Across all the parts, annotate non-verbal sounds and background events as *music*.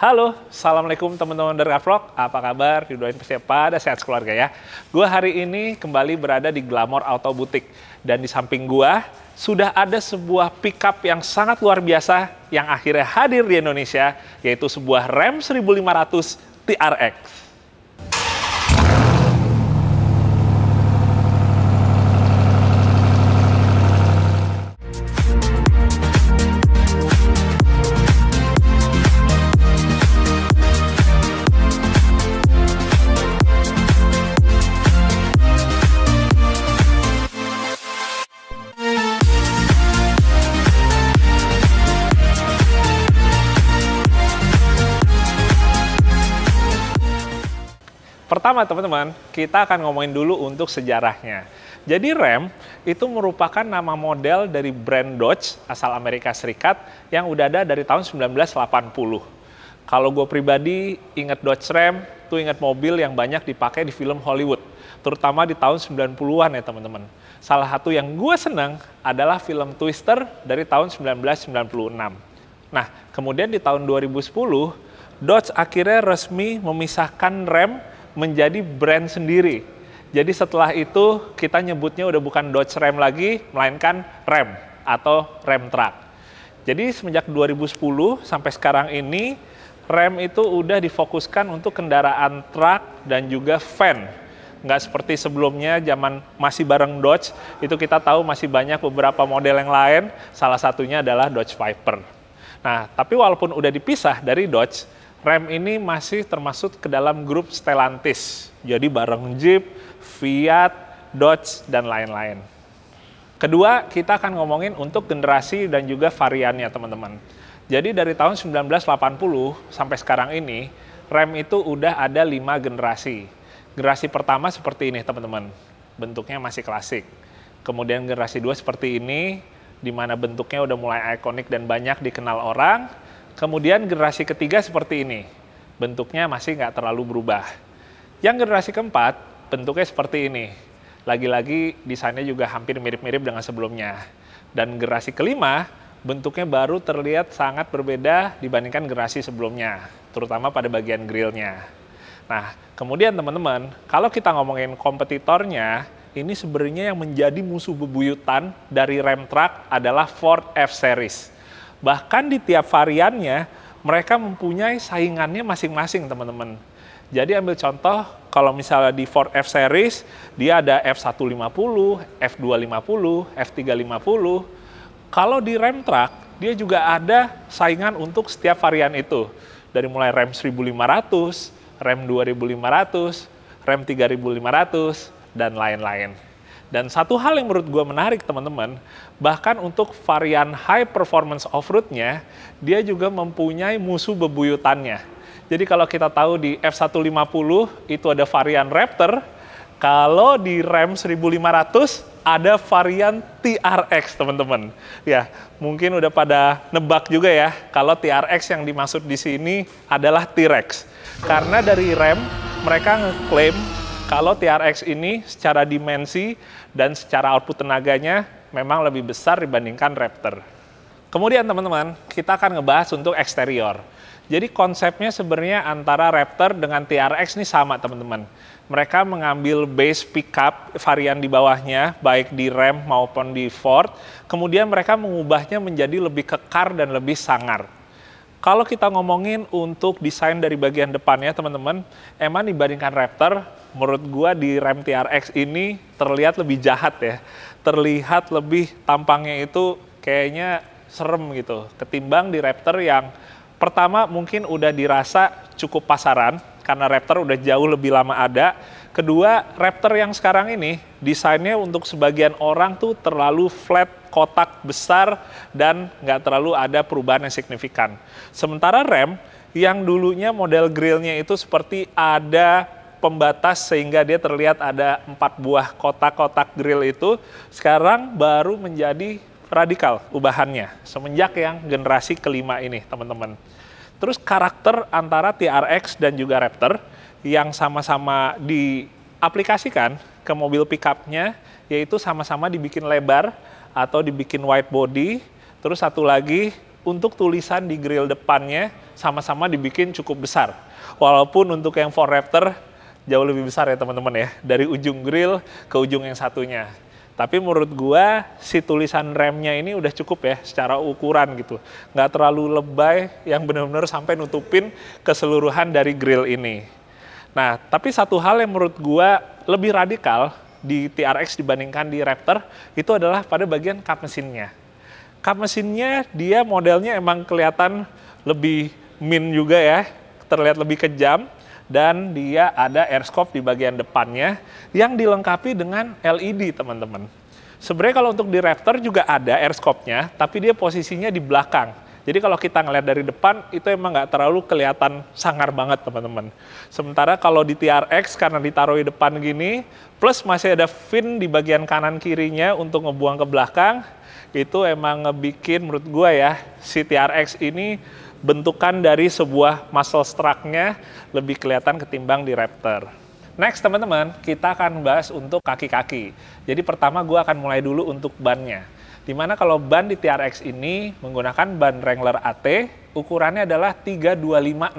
Halo, Assalamualaikum teman-teman dari Avlog. Apa kabar? Didoain pasti pada sehat keluarga ya. Gue hari ini kembali berada di Glamor Auto Butik. Dan di samping gua sudah ada sebuah pickup yang sangat luar biasa yang akhirnya hadir di Indonesia, yaitu sebuah Ram 1500 TRX. Pertama teman-teman, kita akan ngomongin dulu untuk sejarahnya. Jadi rem itu merupakan nama model dari brand Dodge asal Amerika Serikat yang udah ada dari tahun 1980. Kalau gue pribadi inget Dodge Ram, tuh inget mobil yang banyak dipakai di film Hollywood. Terutama di tahun 90-an ya teman-teman. Salah satu yang gue seneng adalah film Twister dari tahun 1996. Nah, kemudian di tahun 2010, Dodge akhirnya resmi memisahkan rem menjadi brand sendiri. Jadi setelah itu kita nyebutnya udah bukan Dodge Ram lagi, melainkan Ram atau Ram Truck. Jadi semenjak 2010 sampai sekarang ini Ram itu udah difokuskan untuk kendaraan truck dan juga van. Nggak seperti sebelumnya zaman masih bareng Dodge, itu kita tahu masih banyak beberapa model yang lain, salah satunya adalah Dodge Viper. Nah, tapi walaupun udah dipisah dari Dodge, Rem ini masih termasuk ke dalam grup Stellantis. Jadi bareng Jeep, Fiat, Dodge, dan lain-lain. Kedua, kita akan ngomongin untuk generasi dan juga variannya, teman-teman. Jadi dari tahun 1980 sampai sekarang ini, rem itu udah ada lima generasi. Generasi pertama seperti ini, teman-teman. Bentuknya masih klasik. Kemudian generasi dua seperti ini, di mana bentuknya udah mulai ikonik dan banyak dikenal orang. Kemudian generasi ketiga seperti ini, bentuknya masih nggak terlalu berubah. Yang generasi keempat, bentuknya seperti ini. Lagi-lagi desainnya juga hampir mirip-mirip dengan sebelumnya. Dan generasi kelima, bentuknya baru terlihat sangat berbeda dibandingkan generasi sebelumnya, terutama pada bagian grillnya. Nah, kemudian teman-teman, kalau kita ngomongin kompetitornya, ini sebenarnya yang menjadi musuh bebuyutan dari rem truck adalah Ford F-Series Bahkan di tiap variannya mereka mempunyai saingannya masing-masing teman-teman. Jadi ambil contoh kalau misalnya di Ford F series dia ada F150, F250, F350. Kalau di rem truck dia juga ada saingan untuk setiap varian itu. Dari mulai rem 1500, rem 2500, rem 3500 dan lain-lain. Dan satu hal yang menurut gue menarik teman-teman, bahkan untuk varian high performance off-roadnya, dia juga mempunyai musuh bebuyutannya. Jadi kalau kita tahu di F150 itu ada varian Raptor, kalau di RAM 1500 ada varian TRX teman-teman. Ya, mungkin udah pada nebak juga ya kalau TRX yang dimaksud di sini adalah T-Rex. Karena dari RAM mereka ngeklaim kalau TRX ini secara dimensi dan secara output tenaganya memang lebih besar dibandingkan Raptor. Kemudian teman-teman, kita akan ngebahas untuk eksterior. Jadi konsepnya sebenarnya antara Raptor dengan TRX ini sama teman-teman. Mereka mengambil base pickup varian di bawahnya, baik di Ram maupun di Ford. Kemudian mereka mengubahnya menjadi lebih kekar dan lebih sangar. Kalau kita ngomongin untuk desain dari bagian depannya teman-teman, emang dibandingkan Raptor, menurut gua di Ram TRX ini terlihat lebih jahat ya. Terlihat lebih tampangnya itu kayaknya serem gitu. Ketimbang di Raptor yang pertama mungkin udah dirasa cukup pasaran karena Raptor udah jauh lebih lama ada. Kedua, Raptor yang sekarang ini desainnya untuk sebagian orang tuh terlalu flat kotak besar dan nggak terlalu ada perubahan yang signifikan. Sementara rem yang dulunya model grillnya itu seperti ada pembatas sehingga dia terlihat ada empat buah kotak-kotak grill itu sekarang baru menjadi radikal ubahannya semenjak yang generasi kelima ini teman-teman. Terus karakter antara TRX dan juga Raptor yang sama-sama diaplikasikan ke mobil pickupnya yaitu sama-sama dibikin lebar atau dibikin white body, terus satu lagi untuk tulisan di grill depannya sama-sama dibikin cukup besar. Walaupun untuk yang Ford Raptor jauh lebih besar ya teman-teman ya, dari ujung grill ke ujung yang satunya. Tapi menurut gua si tulisan remnya ini udah cukup ya secara ukuran gitu. Nggak terlalu lebay yang benar-benar sampai nutupin keseluruhan dari grill ini. Nah, tapi satu hal yang menurut gua lebih radikal di TRX dibandingkan di Raptor itu adalah pada bagian kap mesinnya. Kap mesinnya dia modelnya emang kelihatan lebih min juga ya, terlihat lebih kejam dan dia ada air scope di bagian depannya yang dilengkapi dengan LED teman-teman. Sebenarnya kalau untuk di Raptor juga ada air scope nya tapi dia posisinya di belakang jadi kalau kita ngelihat dari depan itu emang nggak terlalu kelihatan sangar banget teman-teman. Sementara kalau di TRX karena ditaruh di depan gini, plus masih ada fin di bagian kanan kirinya untuk ngebuang ke belakang, itu emang ngebikin menurut gue ya si TRX ini bentukan dari sebuah muscle struknya lebih kelihatan ketimbang di Raptor. Next teman-teman, kita akan bahas untuk kaki-kaki. Jadi pertama gue akan mulai dulu untuk bannya. Dimana kalau ban di TRX ini menggunakan ban Wrangler AT, ukurannya adalah 32565.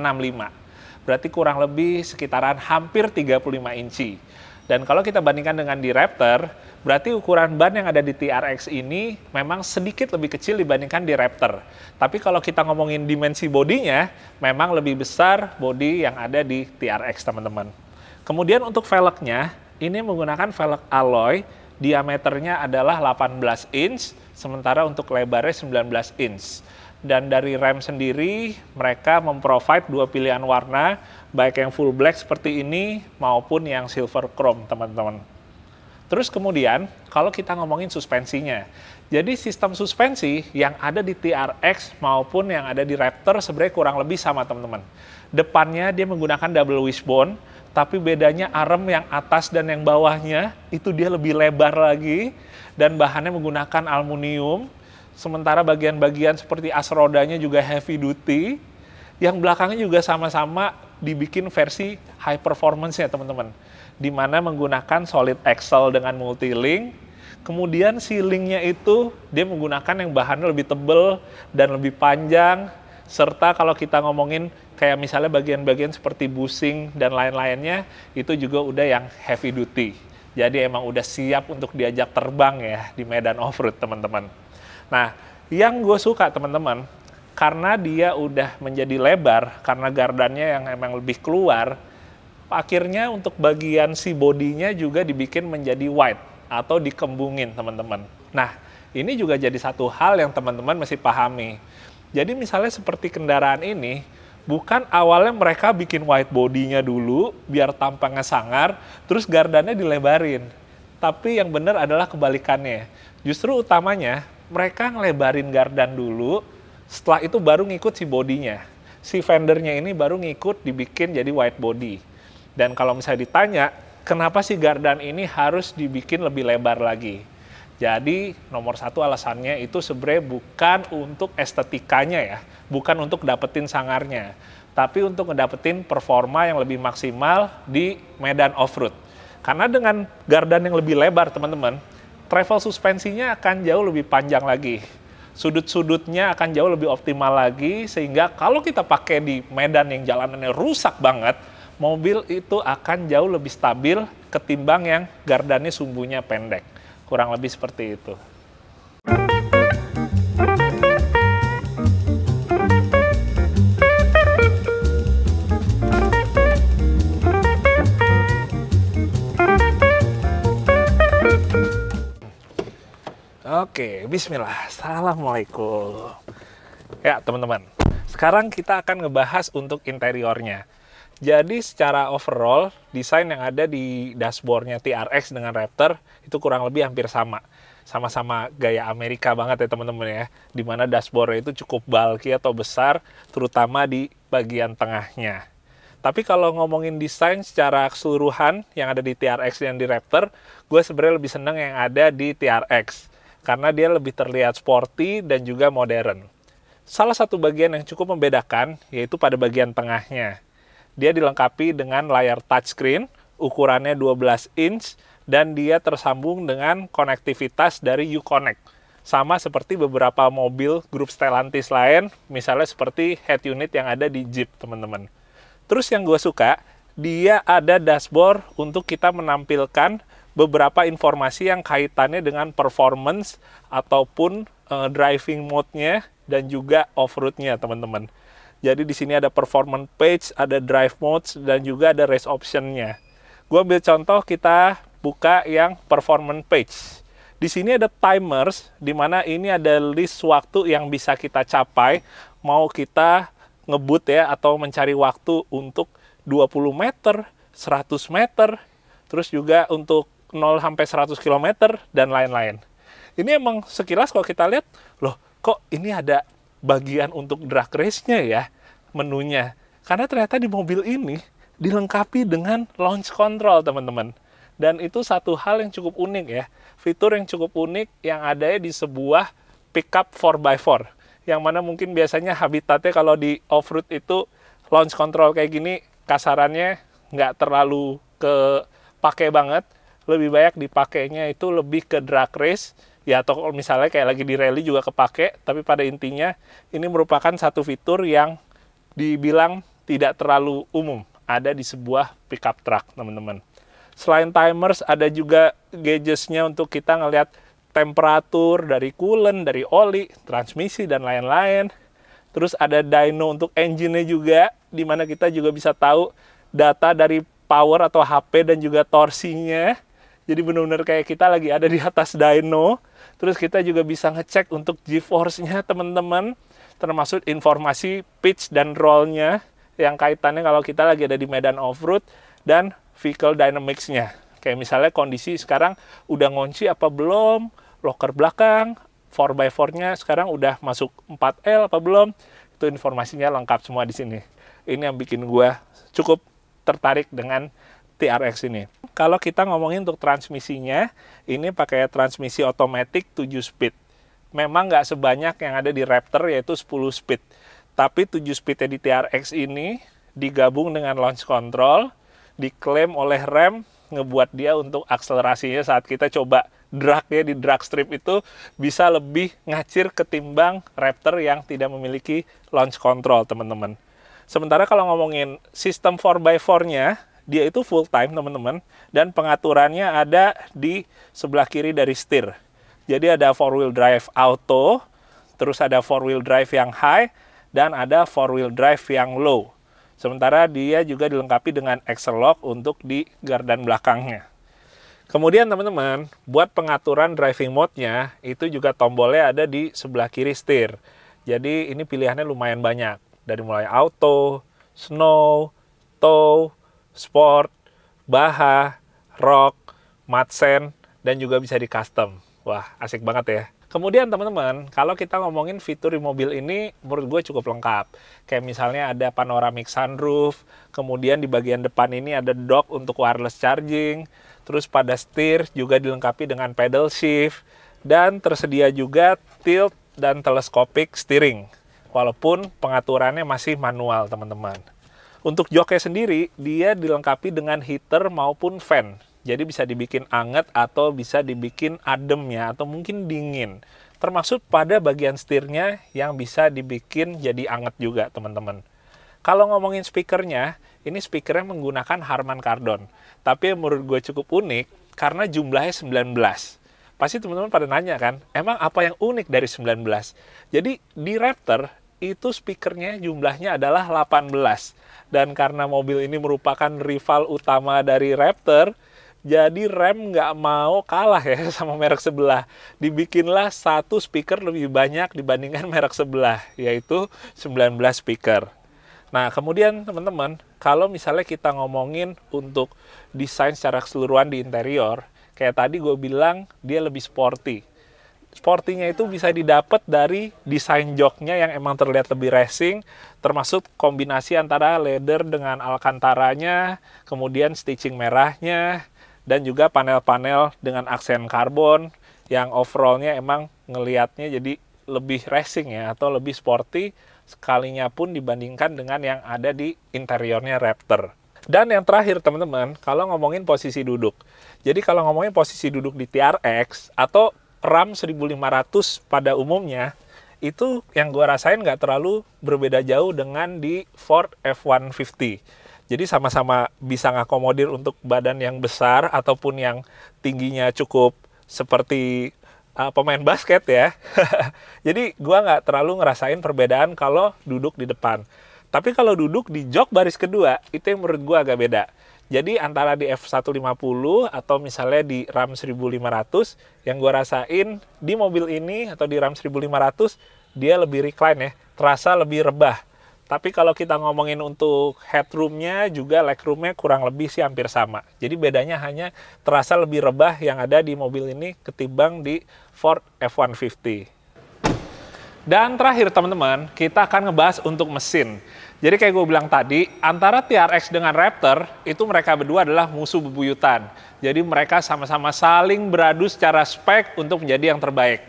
Berarti kurang lebih sekitaran hampir 35 inci. Dan kalau kita bandingkan dengan di Raptor, berarti ukuran ban yang ada di TRX ini memang sedikit lebih kecil dibandingkan di Raptor. Tapi kalau kita ngomongin dimensi bodinya, memang lebih besar bodi yang ada di TRX, teman-teman. Kemudian untuk velgnya, ini menggunakan velg alloy diameternya adalah 18 inch, sementara untuk lebarnya 19 inch. Dan dari rem sendiri, mereka memprovide dua pilihan warna, baik yang full black seperti ini maupun yang silver chrome, teman-teman. Terus kemudian, kalau kita ngomongin suspensinya, jadi sistem suspensi yang ada di TRX maupun yang ada di Raptor sebenarnya kurang lebih sama teman-teman. Depannya dia menggunakan double wishbone, tapi bedanya arem yang atas dan yang bawahnya itu dia lebih lebar lagi dan bahannya menggunakan aluminium. Sementara bagian-bagian seperti as rodanya juga heavy duty. Yang belakangnya juga sama-sama dibikin versi high performance ya teman-teman. Di mana menggunakan solid axle dengan multi-link. Kemudian si linknya itu dia menggunakan yang bahannya lebih tebel dan lebih panjang. Serta kalau kita ngomongin kayak misalnya bagian-bagian seperti busing dan lain-lainnya itu juga udah yang heavy duty. Jadi emang udah siap untuk diajak terbang ya di medan off-road teman-teman. Nah, yang gue suka teman-teman, karena dia udah menjadi lebar, karena gardannya yang emang lebih keluar, akhirnya untuk bagian si bodinya juga dibikin menjadi wide atau dikembungin teman-teman. Nah, ini juga jadi satu hal yang teman-teman mesti pahami. Jadi misalnya seperti kendaraan ini, bukan awalnya mereka bikin white bodinya dulu biar tampangnya sangar, terus gardannya dilebarin. Tapi yang benar adalah kebalikannya. Justru utamanya mereka ngelebarin gardan dulu, setelah itu baru ngikut si bodinya. Si fendernya ini baru ngikut dibikin jadi white body. Dan kalau misalnya ditanya, kenapa si gardan ini harus dibikin lebih lebar lagi? Jadi nomor satu alasannya itu sebenarnya bukan untuk estetikanya ya, bukan untuk dapetin sangarnya, tapi untuk ngedapetin performa yang lebih maksimal di medan off-road. Karena dengan gardan yang lebih lebar teman-teman, travel suspensinya akan jauh lebih panjang lagi. Sudut-sudutnya akan jauh lebih optimal lagi, sehingga kalau kita pakai di medan yang jalanannya rusak banget, mobil itu akan jauh lebih stabil ketimbang yang gardannya sumbunya pendek kurang lebih seperti itu. Oke, bismillah. Assalamualaikum. Ya, teman-teman. Sekarang kita akan ngebahas untuk interiornya. Jadi secara overall desain yang ada di dashboardnya TRX dengan Raptor itu kurang lebih hampir sama. Sama-sama gaya Amerika banget ya teman-teman ya. Dimana dashboardnya itu cukup bulky atau besar terutama di bagian tengahnya. Tapi kalau ngomongin desain secara keseluruhan yang ada di TRX dan di Raptor, gue sebenarnya lebih seneng yang ada di TRX. Karena dia lebih terlihat sporty dan juga modern. Salah satu bagian yang cukup membedakan yaitu pada bagian tengahnya dia dilengkapi dengan layar touchscreen, ukurannya 12 inch, dan dia tersambung dengan konektivitas dari Uconnect. Sama seperti beberapa mobil grup Stellantis lain, misalnya seperti head unit yang ada di Jeep, teman-teman. Terus yang gue suka, dia ada dashboard untuk kita menampilkan beberapa informasi yang kaitannya dengan performance ataupun uh, driving mode-nya dan juga off-road-nya, teman-teman. Jadi di sini ada performance page, ada drive mode, dan juga ada race optionnya. Gue ambil contoh kita buka yang performance page. Di sini ada timers, di mana ini ada list waktu yang bisa kita capai. Mau kita ngebut ya, atau mencari waktu untuk 20 meter, 100 meter, terus juga untuk 0 sampai 100 km, dan lain-lain. Ini emang sekilas kalau kita lihat, loh kok ini ada bagian untuk drag race-nya ya menunya. Karena ternyata di mobil ini dilengkapi dengan launch control, teman-teman. Dan itu satu hal yang cukup unik ya. Fitur yang cukup unik yang ada di sebuah pickup 4x4. Yang mana mungkin biasanya habitatnya kalau di off-road itu launch control kayak gini kasarannya nggak terlalu ke pakai banget. Lebih banyak dipakainya itu lebih ke drag race ya atau kalau misalnya kayak lagi di rally juga kepake tapi pada intinya ini merupakan satu fitur yang dibilang tidak terlalu umum ada di sebuah pickup truck teman-teman selain timers ada juga gaugesnya untuk kita ngelihat temperatur dari coolant dari oli transmisi dan lain-lain terus ada dyno untuk engine-nya juga di mana kita juga bisa tahu data dari power atau HP dan juga torsinya jadi benar-benar kayak kita lagi ada di atas dyno. Terus kita juga bisa ngecek untuk G-force-nya teman-teman. Termasuk informasi pitch dan roll-nya. Yang kaitannya kalau kita lagi ada di medan off-road. Dan vehicle dynamics-nya. Kayak misalnya kondisi sekarang udah ngunci apa belum. Locker belakang. 4x4-nya sekarang udah masuk 4L apa belum. Itu informasinya lengkap semua di sini. Ini yang bikin gue cukup tertarik dengan TRX ini. Kalau kita ngomongin untuk transmisinya, ini pakai transmisi otomatis 7 speed. Memang nggak sebanyak yang ada di Raptor yaitu 10 speed. Tapi 7 speed di TRX ini digabung dengan launch control, diklaim oleh rem, ngebuat dia untuk akselerasinya saat kita coba drag ya di drag strip itu bisa lebih ngacir ketimbang Raptor yang tidak memiliki launch control teman-teman. Sementara kalau ngomongin sistem 4x4-nya dia itu full time teman-teman dan pengaturannya ada di sebelah kiri dari setir. Jadi ada four wheel drive auto, terus ada four wheel drive yang high dan ada four wheel drive yang low. Sementara dia juga dilengkapi dengan axle lock untuk di gardan belakangnya. Kemudian teman-teman, buat pengaturan driving mode-nya, itu juga tombolnya ada di sebelah kiri setir. Jadi ini pilihannya lumayan banyak. Dari mulai auto, snow, tow, sport, baha, rock, matsen, dan juga bisa di custom. Wah, asik banget ya. Kemudian teman-teman, kalau kita ngomongin fitur di mobil ini, menurut gue cukup lengkap. Kayak misalnya ada panoramic sunroof, kemudian di bagian depan ini ada dock untuk wireless charging, terus pada setir juga dilengkapi dengan pedal shift, dan tersedia juga tilt dan telescopic steering. Walaupun pengaturannya masih manual, teman-teman. Untuk joknya sendiri, dia dilengkapi dengan heater maupun fan. Jadi bisa dibikin anget atau bisa dibikin adem ya, atau mungkin dingin. Termasuk pada bagian setirnya yang bisa dibikin jadi anget juga teman-teman. Kalau ngomongin speakernya, ini speakernya menggunakan Harman Kardon. Tapi menurut gue cukup unik karena jumlahnya 19. Pasti teman-teman pada nanya kan, emang apa yang unik dari 19? Jadi di Raptor itu speakernya jumlahnya adalah 18. Dan karena mobil ini merupakan rival utama dari Raptor, jadi rem nggak mau kalah ya *laughs* sama merek sebelah. Dibikinlah satu speaker lebih banyak dibandingkan merek sebelah, yaitu 19 speaker. Nah, kemudian teman-teman, kalau misalnya kita ngomongin untuk desain secara keseluruhan di interior, kayak tadi gue bilang dia lebih sporty sportinya itu bisa didapat dari desain joknya yang emang terlihat lebih racing, termasuk kombinasi antara leather dengan alcantaranya, kemudian stitching merahnya, dan juga panel-panel dengan aksen karbon yang overallnya emang ngelihatnya jadi lebih racing ya atau lebih sporty sekalinya pun dibandingkan dengan yang ada di interiornya Raptor. Dan yang terakhir teman-teman, kalau ngomongin posisi duduk. Jadi kalau ngomongin posisi duduk di TRX atau RAM 1500 pada umumnya itu yang gue rasain nggak terlalu berbeda jauh dengan di Ford F-150. Jadi sama-sama bisa ngakomodir untuk badan yang besar ataupun yang tingginya cukup seperti uh, pemain basket ya. *laughs* Jadi gue nggak terlalu ngerasain perbedaan kalau duduk di depan. Tapi kalau duduk di jok baris kedua, itu yang menurut gue agak beda. Jadi antara di F150 atau misalnya di RAM 1500 yang gue rasain di mobil ini atau di RAM 1500 dia lebih recline ya, terasa lebih rebah. Tapi kalau kita ngomongin untuk headroomnya juga legroomnya kurang lebih sih hampir sama. Jadi bedanya hanya terasa lebih rebah yang ada di mobil ini ketimbang di Ford F-150. Dan terakhir teman-teman, kita akan ngebahas untuk mesin. Jadi kayak gue bilang tadi, antara TRX dengan Raptor itu mereka berdua adalah musuh bebuyutan. Jadi mereka sama-sama saling beradu secara spek untuk menjadi yang terbaik.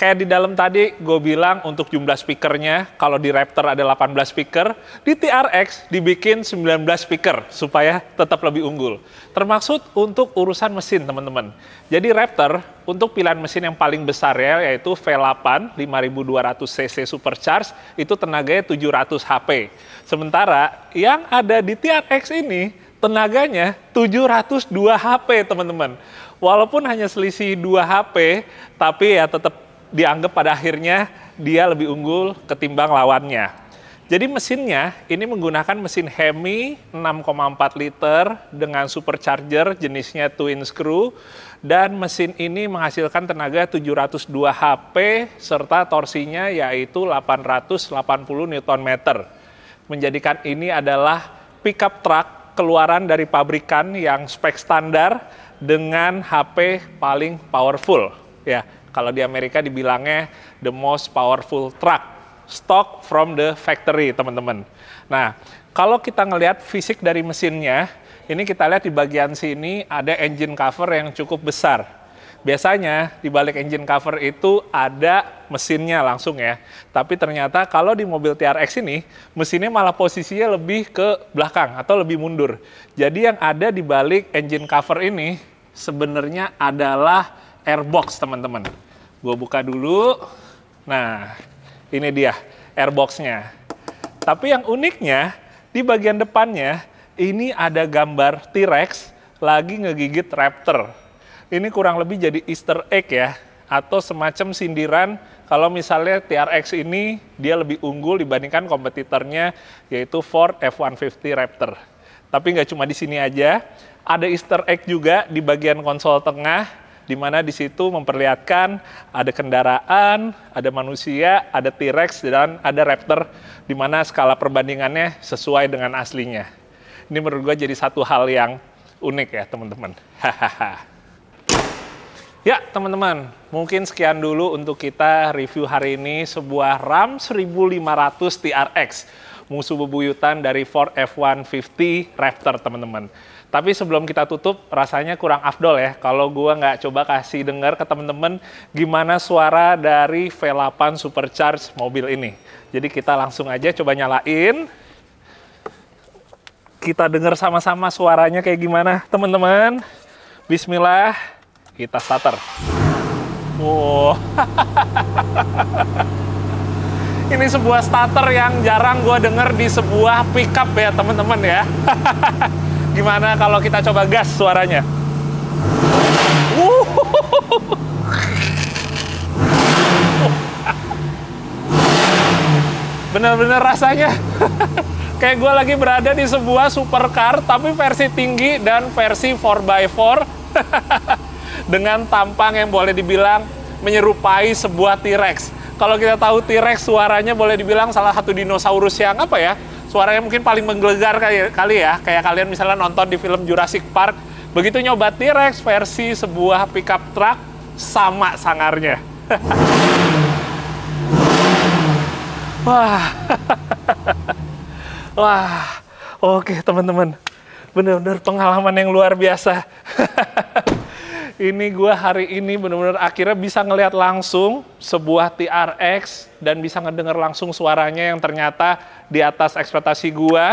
Kayak di dalam tadi gue bilang untuk jumlah speakernya, kalau di Raptor ada 18 speaker, di TRX dibikin 19 speaker supaya tetap lebih unggul. Termaksud untuk urusan mesin teman-teman. Jadi Raptor untuk pilihan mesin yang paling besar ya, yaitu V8 5200cc supercharged itu tenaganya 700 HP. Sementara yang ada di TRX ini, tenaganya 702 HP teman-teman. Walaupun hanya selisih 2 HP, tapi ya tetap dianggap pada akhirnya dia lebih unggul ketimbang lawannya. Jadi mesinnya ini menggunakan mesin Hemi 6,4 liter dengan supercharger jenisnya twin screw dan mesin ini menghasilkan tenaga 702 HP serta torsinya yaitu 880 Nm. Menjadikan ini adalah pickup truck keluaran dari pabrikan yang spek standar dengan HP paling powerful ya. Kalau di Amerika dibilangnya the most powerful truck, stock from the factory, teman-teman. Nah, kalau kita ngelihat fisik dari mesinnya, ini kita lihat di bagian sini ada engine cover yang cukup besar biasanya di balik engine cover itu ada mesinnya langsung ya. Tapi ternyata kalau di mobil TRX ini, mesinnya malah posisinya lebih ke belakang atau lebih mundur. Jadi yang ada di balik engine cover ini sebenarnya adalah airbox teman-teman. Gue buka dulu. Nah, ini dia airboxnya. Tapi yang uniknya di bagian depannya ini ada gambar T-Rex lagi ngegigit raptor. Ini kurang lebih jadi easter egg ya atau semacam sindiran kalau misalnya TRX ini dia lebih unggul dibandingkan kompetitornya yaitu Ford F-150 Raptor. Tapi nggak cuma di sini aja, ada easter egg juga di bagian konsol tengah di mana di situ memperlihatkan ada kendaraan, ada manusia, ada T-Rex dan ada raptor di mana skala perbandingannya sesuai dengan aslinya. Ini menurut gue jadi satu hal yang unik ya teman-teman. Ya teman-teman, mungkin sekian dulu untuk kita review hari ini sebuah RAM 1500 TRX. Musuh bebuyutan dari Ford F-150 Raptor teman-teman. Tapi sebelum kita tutup, rasanya kurang afdol ya kalau gue nggak coba kasih dengar ke temen-temen gimana suara dari V8 Supercharge mobil ini. Jadi kita langsung aja coba nyalain. Kita dengar sama-sama suaranya kayak gimana, teman-teman. Bismillah, kita starter. Wow. *laughs* ini sebuah starter yang jarang gue denger di sebuah pickup ya, teman-teman ya. *laughs* Gimana kalau kita coba gas suaranya? Bener-bener rasanya *laughs* kayak gue lagi berada di sebuah supercar tapi versi tinggi dan versi 4x4 *laughs* dengan tampang yang boleh dibilang menyerupai sebuah T-Rex. Kalau kita tahu T-Rex suaranya boleh dibilang salah satu dinosaurus yang apa ya? suaranya mungkin paling menggelegar kali, ya, kali ya kayak kalian misalnya nonton di film Jurassic Park begitu nyoba T-Rex versi sebuah pickup truck sama sangarnya *laughs* wah *laughs* wah oke teman-teman benar-benar pengalaman yang luar biasa *laughs* ini gue hari ini bener-bener akhirnya bisa ngelihat langsung sebuah TRX dan bisa ngedenger langsung suaranya yang ternyata di atas ekspektasi gue.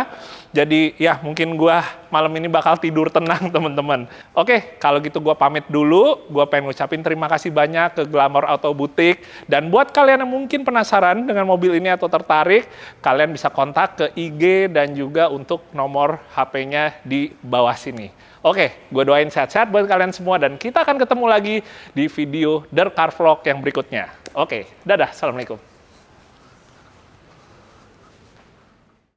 Jadi ya mungkin gue malam ini bakal tidur tenang *laughs* teman-teman. Oke, kalau gitu gue pamit dulu. Gue pengen ngucapin terima kasih banyak ke Glamour Auto Boutique Dan buat kalian yang mungkin penasaran dengan mobil ini atau tertarik, kalian bisa kontak ke IG dan juga untuk nomor HP-nya di bawah sini. Oke, gue doain sehat-sehat buat kalian semua dan kita akan ketemu lagi di video The Car Vlog yang berikutnya. Oke, dadah. Assalamualaikum.